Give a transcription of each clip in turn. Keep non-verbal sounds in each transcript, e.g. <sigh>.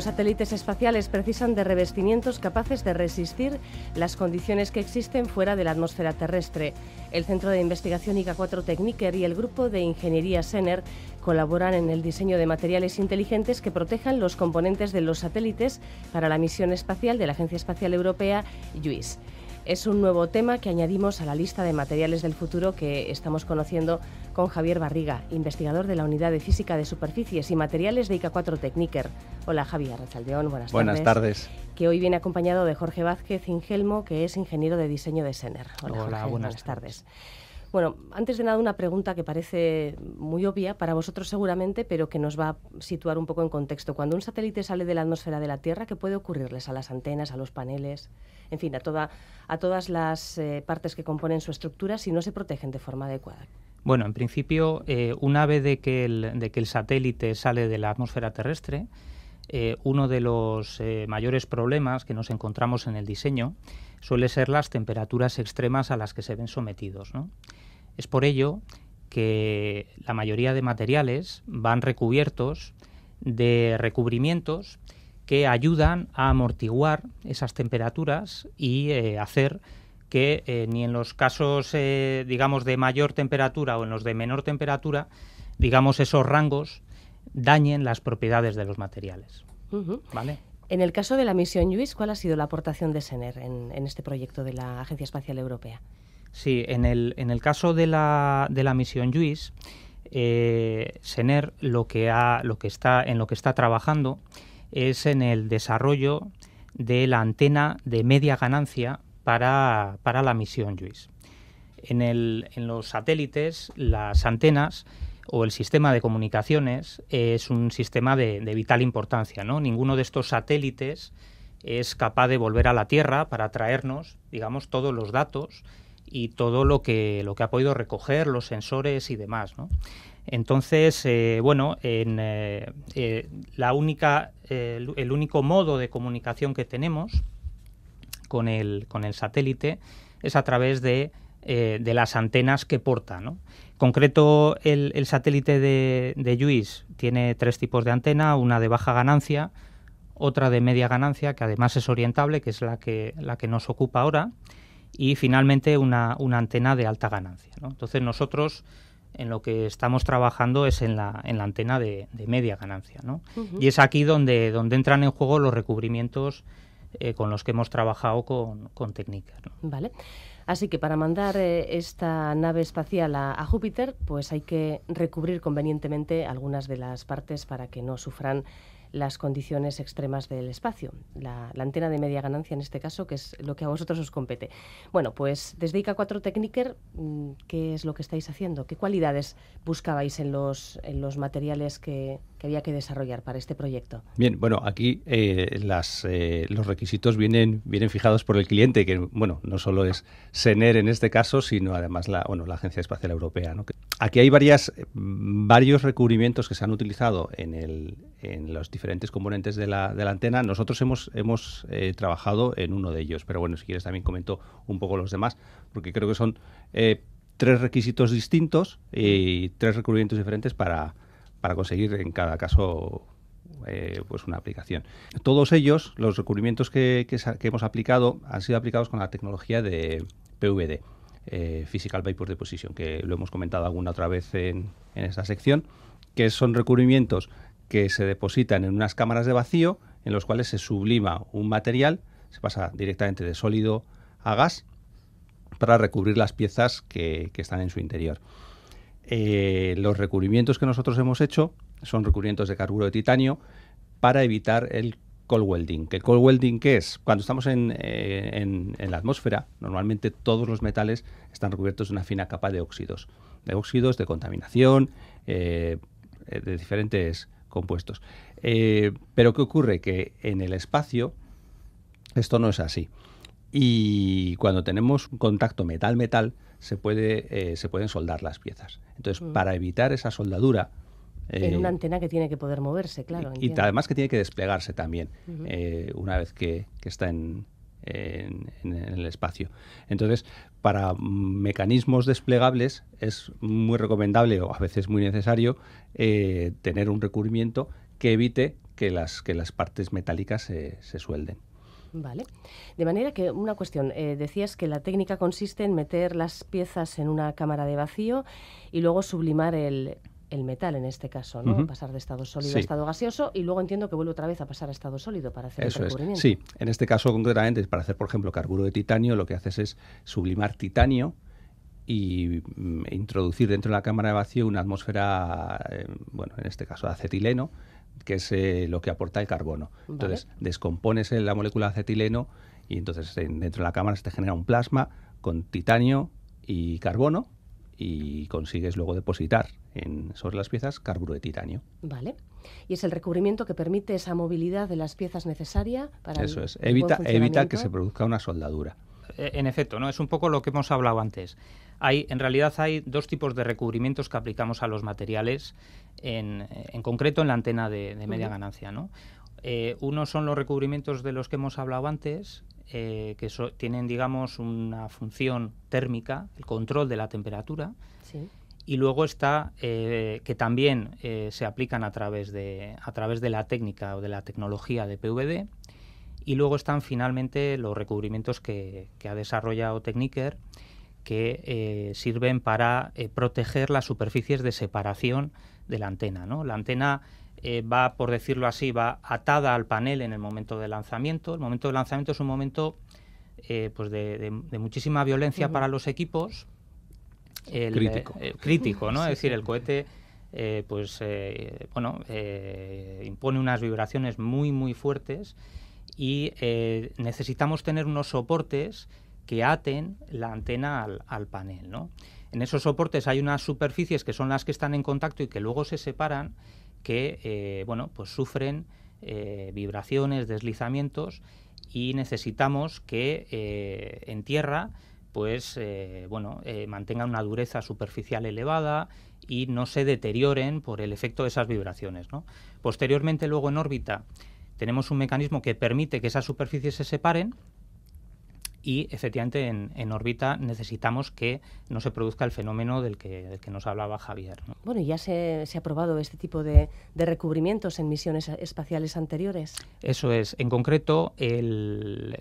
Los satélites espaciales precisan de revestimientos capaces de resistir las condiciones que existen fuera de la atmósfera terrestre. El Centro de Investigación ICA4 Techniker y el Grupo de Ingeniería SENER colaboran en el diseño de materiales inteligentes que protejan los componentes de los satélites para la misión espacial de la Agencia Espacial Europea, JUICE. Es un nuevo tema que añadimos a la lista de materiales del futuro que estamos conociendo con Javier Barriga, investigador de la Unidad de Física de Superficies y Materiales de ICA4 Techniker. Hola Javier resaldeón, buenas, tardes. Buenas tardes. Que hoy viene acompañado de Jorge Vázquez Ingelmo, que es ingeniero de diseño de SENER. Hola, buenas, tardes. Bueno, antes de nada una pregunta que parece muy obvia para vosotros seguramente, pero que nos va a situar un poco en contexto. Cuando un satélite sale de la atmósfera de la Tierra, ¿qué puede ocurrirles a las antenas, a los paneles, en fin, a, todas las eh, partes que componen su estructura si no se protegen de forma adecuada? Bueno, en principio, eh, una vez de que, el, satélite sale de la atmósfera terrestre, eh, uno de los eh, mayores problemas que nos encontramos en el diseño suele ser las temperaturas extremas a las que se ven sometidos. Es por ello que la mayoría de materiales van recubiertos de recubrimientos que ayudan a amortiguar esas temperaturas y hacer que eh, ni en los casos, eh, digamos, de mayor temperatura o en los de menor temperatura, digamos, esos rangos dañen las propiedades de los materiales. ¿Vale? En el caso de la misión Luis, ¿cuál ha sido la aportación de SENER en, este proyecto de la Agencia Espacial Europea? Sí, en el, en el caso de la, misión Luis, eh, SENER lo que, ha, lo que está, en lo que está trabajando es en el desarrollo de la antena de media ganancia para, la misión JUICE. En, los satélites, las antenas o el sistema de comunicaciones es un sistema de, de, vital importancia. ¿no? Ninguno de estos satélites es capaz de volver a la Tierra para traernos, digamos, todos los datos y todo lo que, lo que ha podido recoger, los sensores y demás. Entonces, eh, bueno, en, eh, eh, la única, el único modo de comunicación que tenemos con el, con el satélite es a través de, eh, las antenas que porta. concreto, el, satélite de, de tiene tres tipos de antena, una de baja ganancia, otra de media ganancia, que además es orientable, que es la que, la que nos ocupa ahora, y finalmente una, una antena de alta ganancia. Entonces nosotros en lo que estamos trabajando es en la, en la antena de, media ganancia. Y es aquí donde, donde entran en juego los recubrimientos eh, con los que hemos trabajado con, con técnicas. Vale. Así que para mandar eh, esta nave espacial a, Júpiter, pues hay que recubrir convenientemente algunas de las partes para que no sufran las condiciones extremas del espacio, la, antena de media ganancia en este caso, que es lo que a vosotros os compete. Bueno, pues desde ICA4 Techniker, mm, ¿qué es lo que estáis haciendo? ¿Qué cualidades buscabais en los, en los materiales que, había que desarrollar para este proyecto? Bien, bueno, aquí eh, las, eh, los requisitos vienen, vienen fijados por el cliente, que bueno, no solo es SENER en este caso, sino además la, la Agencia Espacial Europea, Aquí hay varias, eh, varios recubrimientos que se han utilizado en, los diferentes componentes de la, antena. Nosotros hemos, hemos eh, trabajado en uno de ellos, pero bueno, si quieres también comento un poco los demás, porque creo que son eh, tres requisitos distintos y tres recubrimientos diferentes para, conseguir en cada caso pues una aplicación. Todos ellos, los recubrimientos que hemos aplicado, han sido aplicados con la tecnología de PVD. Eh, physical Vapor Deposition, que lo hemos comentado alguna otra vez en, esta sección, que son recubrimientos que se depositan en unas cámaras de vacío en los cuales se sublima un material, se pasa directamente de sólido a gas para recubrir las piezas que, están en su interior. Eh, los recubrimientos que nosotros hemos hecho son recubrimientos de carburo de titanio para evitar el cold welding. ¿Qué cold welding qué es? Cuando estamos eh, en, en, la atmósfera, normalmente todos los metales están recubiertos de una fina capa de óxidos. De óxidos, de contaminación, eh, eh, de diferentes compuestos. pero ¿qué ocurre? Que en el espacio esto no es así. Y cuando tenemos un contacto metal-metal, se, puede, se pueden soldar las piezas. Entonces, mm. para evitar esa soldadura, en una eh, antena que tiene que poder moverse, claro. Y, además que tiene que desplegarse también eh, una vez que, está en, el espacio. Entonces, para mecanismos desplegables es muy recomendable o a veces muy necesario eh, tener un recubrimiento que evite que las, que las partes metálicas se, suelden. Vale. De manera que, una cuestión, decías que la técnica consiste en meter las piezas en una cámara de vacío y luego sublimar el el metal en este caso, ¿no? Pasar de estado sólido a estado gaseoso y luego entiendo que vuelve otra vez a pasar a estado sólido para hacer Eso el recubrimiento. Sí, en este caso concretamente para hacer, por ejemplo, carburo de titanio, lo que haces es sublimar titanio y mm, introducir dentro de la cámara de vacío una atmósfera, eh, bueno, en este caso de acetileno, que es eh, lo que aporta el carbono. Entonces, descompones la molécula de acetileno y entonces eh, dentro de la cámara se te genera un plasma con titanio y carbono y consigues luego depositar sobre las piezas carburo de titanio. Vale. Y es el recubrimiento que permite esa movilidad de las piezas necesaria para. Eso es. Evita, evita que se produzca una soldadura. Eh, en efecto, ¿no? Es un poco lo que hemos hablado antes. Hay, en realidad hay dos tipos de recubrimientos que aplicamos a los materiales, en, concreto en la antena de, media ganancia. ¿no? Eh, uno son los recubrimientos de los que hemos hablado antes, eh, que tienen, digamos, una función térmica, el control de la temperatura. Sí y luego está eh, que también eh, se aplican a través, de, a través de la técnica o de la tecnología de PVD y luego están finalmente los recubrimientos que, ha desarrollado Techniker que eh, sirven para proteger las superficies de separación de la antena. La antena va, por decirlo así, va atada al panel en el momento de lanzamiento. El momento de lanzamiento es un momento pues de, muchísima violencia para los equipos el, crítico. Eh, ¿no? Es decir, el cohete... Eh, pues eh, bueno impone unas vibraciones muy muy fuertes y necesitamos tener unos soportes que aten la antena al, al, panel ¿no? en esos soportes hay unas superficies que son las que están en contacto y que luego se separan que bueno pues sufren vibraciones deslizamientos y necesitamos que en tierra pues eh, bueno, eh, mantengan una dureza superficial elevada y no se deterioren por el efecto de esas vibraciones. Posteriormente, luego en órbita, tenemos un mecanismo que permite que esas superficies se separen y efectivamente en, órbita necesitamos que no se produzca el fenómeno del que, del que nos hablaba Javier. Bueno, Bueno, ya se, se, ha probado este tipo de, de, recubrimientos en misiones espaciales anteriores. Eso es. En concreto, el,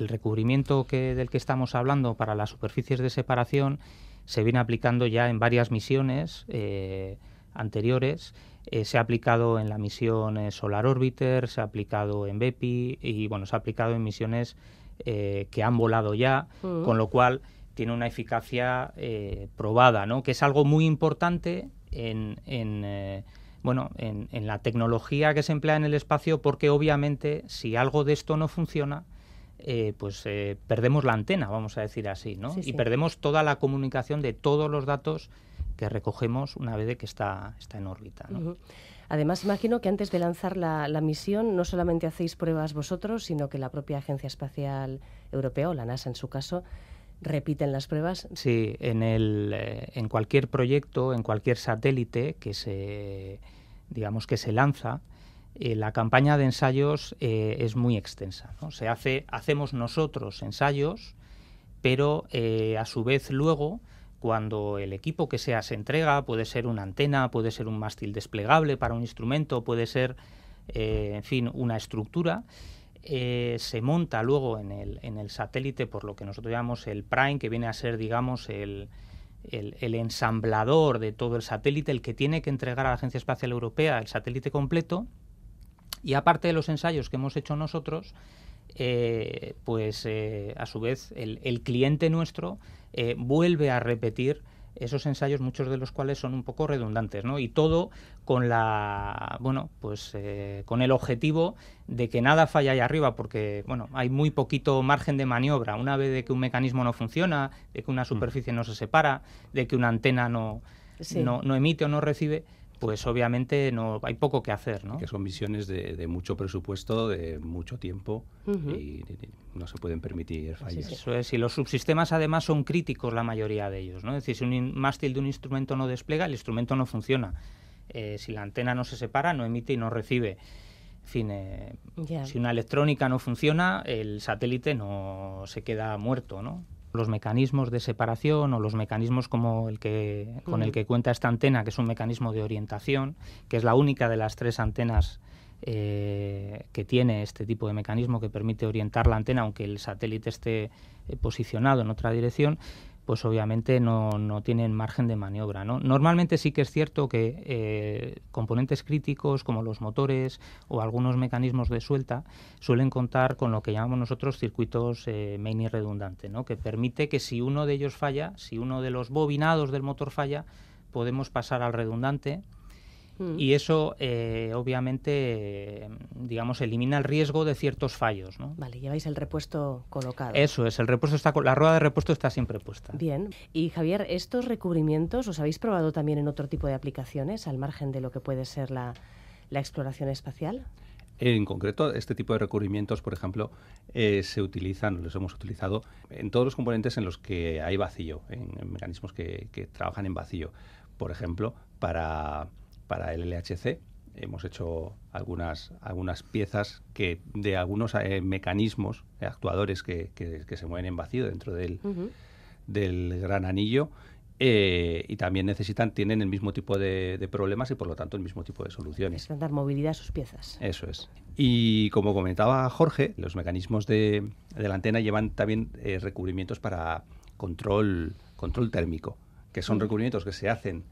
recubrimiento que, del que estamos hablando para las superficies de separación se viene aplicando ya en varias misiones eh, anteriores. Eh, se ha aplicado en la misión eh, Solar Orbiter, se ha aplicado en BEPI y bueno, se ha aplicado en misiones eh, que han volado ya, mm. con lo cual tiene una eficacia eh, probada, ¿no? que es algo muy importante en, eh, bueno, en, la tecnología que se emplea en el espacio, porque obviamente si algo de esto no funciona, pues perdemos la antena, vamos a decir así, ¿no? y perdemos toda la comunicación de todos los datos que recogemos una vez de que está, está en órbita. ¿no? Además, imagino que antes de lanzar la, misión no solamente hacéis pruebas vosotros, sino que la propia Agencia Espacial Europea, o la NASA en su caso, repiten las pruebas. Sí, en, eh, cualquier proyecto, en cualquier satélite que se, digamos, que se lanza, eh, la campaña de ensayos eh, es muy extensa. Se hace, hacemos nosotros ensayos, pero a su vez luego cuando el equipo que sea se entrega, puede ser una antena, puede ser un mástil desplegable para un instrumento, puede ser, eh, en fin, una estructura, eh, se monta luego en el, en el, satélite por lo que nosotros llamamos el prime, que viene a ser, digamos, el, el, ensamblador de todo el satélite, el que tiene que entregar a la Agencia Espacial Europea el satélite completo. Y aparte de los ensayos que hemos hecho nosotros, eh, pues eh, a su vez el, cliente nuestro eh, vuelve a repetir esos ensayos, muchos de los cuales son un poco redundantes, ¿no? Y todo con la, bueno, pues con el objetivo de que nada falla ahí arriba, porque, bueno, hay muy poquito margen de maniobra. Una vez de que un mecanismo no funciona, de que una mm. superficie no se separa, de que una antena no, no emite o no recibe, pues obviamente no hay poco que hacer, ¿no? Que son misiones de, mucho presupuesto, de mucho tiempo y, no se pueden permitir fallas. eso es, y los subsistemas además son críticos la mayoría de ellos, ¿no? Es decir, si un mástil de un instrumento no despliega, el instrumento no funciona. Eh, si la antena no se separa, no emite y no recibe. Eh, si una electrónica no funciona, el satélite no se queda muerto, ¿no? los mecanismos de separación o los mecanismos como el que con el que cuenta esta antena, que es un mecanismo de orientación, que es la única de las tres antenas eh, que tiene este tipo de mecanismo que permite orientar la antena, aunque el satélite esté eh, posicionado en otra dirección, pues obviamente no, tienen margen de maniobra. ¿no? Normalmente sí que es cierto que eh, componentes críticos como los motores o algunos mecanismos de suelta suelen contar con lo que llamamos nosotros circuitos eh, main y redundante, ¿no? que permite que si uno de ellos falla, si uno de los bobinados del motor falla, podemos pasar al redundante Mm. Y eso, eh, obviamente, digamos, elimina el riesgo de ciertos fallos. ¿no? Vale, lleváis el repuesto colocado. Eso es, el repuesto está, la rueda de repuesto está siempre puesta. Bien. Y Javier, ¿estos recubrimientos los habéis probado también en otro tipo de aplicaciones, al margen de lo que puede ser la, exploración espacial? En concreto, este tipo de recubrimientos, por ejemplo, eh, se utilizan, los hemos utilizado en todos los componentes en los que hay vacío, en, mecanismos que, trabajan en vacío. Por ejemplo, para para el LHC. Hemos hecho algunas, algunas piezas que de algunos eh, mecanismos, eh, actuadores que, que, se mueven en vacío dentro del, gran anillo. Eh, y también necesitan, tienen el mismo tipo de, problemas y por lo tanto el mismo tipo de soluciones. Necesitan dar movilidad a sus piezas. Eso es. Y como comentaba Jorge, los mecanismos de, de la antena llevan también recubrimientos para control, control térmico, que son recubrimientos que se hacen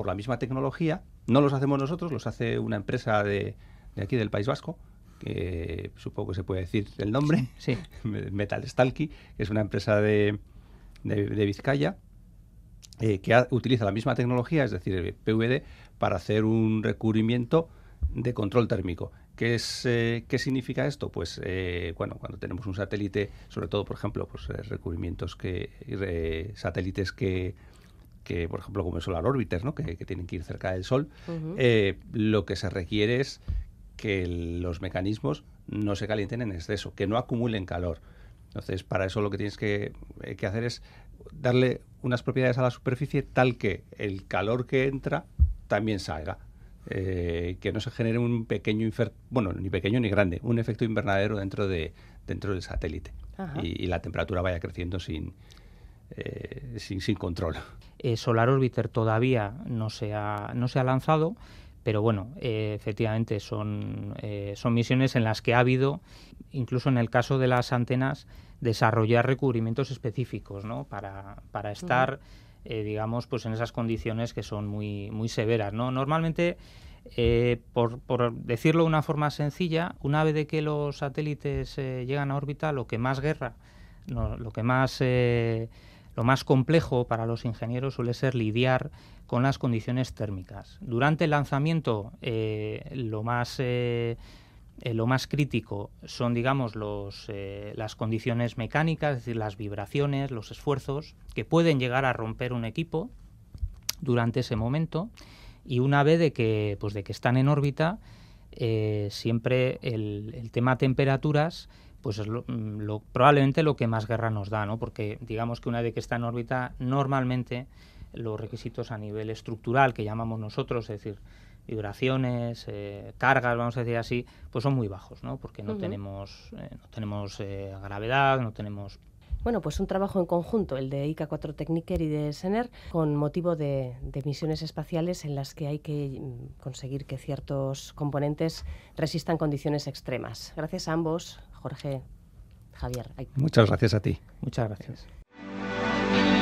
por la misma tecnología. No los hacemos nosotros, los hace una empresa de, aquí del País Vasco, que supongo que se puede decir el nombre, sí. <laughs> Metal Stalky, que es una empresa de, de, Vizcaya, eh, que utiliza la misma tecnología, es decir, el PVD, para hacer un recubrimiento de control térmico. ¿Qué, es, eh, ¿Qué significa esto? Pues eh, bueno, cuando tenemos un satélite, sobre todo, por ejemplo, pues, recubrimientos que, satélites que que por ejemplo como el Solar Orbiter, ¿no? que, tienen que ir cerca del Sol, eh, lo que se requiere es que los mecanismos no se calienten en exceso, que no acumulen calor. Entonces, para eso lo que tienes que, eh, hacer es darle unas propiedades a la superficie tal que el calor que entra también salga. Eh, que no se genere un pequeño, bueno, ni pequeño ni grande, un efecto invernadero dentro, de, dentro del satélite. y, la temperatura vaya creciendo sin, eh, sin, control. Eh, Solar Orbiter todavía no se ha, no se ha lanzado, pero bueno, eh, efectivamente son, son misiones en las que ha habido, incluso en el caso de las antenas, desarrollar recubrimientos específicos ¿no? para, estar, digamos, pues en esas condiciones que son muy, muy severas. ¿no? Normalmente... por, decirlo de una forma sencilla, una vez de que los satélites llegan a órbita, lo que más guerra, lo que más lo más complejo para los ingenieros suele ser lidiar con las condiciones térmicas. Durante el lanzamiento, eh, lo, más, eh, eh, lo más crítico son, digamos, los, las condiciones mecánicas, es decir, las vibraciones, los esfuerzos que pueden llegar a romper un equipo durante ese momento. Y una vez de que, pues de que están en órbita, siempre el, el tema temperaturas pues es mm, lo, probablemente lo que más guerra nos da, ¿no? porque digamos que una vez que está en órbita, normalmente los requisitos a nivel estructural que llamamos nosotros, es decir, vibraciones, eh, cargas, vamos a decir así, pues son muy bajos, ¿no? porque no tenemos, eh, no tenemos eh, gravedad, no tenemos bueno, pues un trabajo en conjunto, el de ICA4 Techniker y de SENER, con motivo de, de, misiones espaciales en las que hay que mm, conseguir que ciertos componentes resistan condiciones extremas. Gracias a ambos. Jorge, Javier. Muchas gracias a ti. Muchas gracias.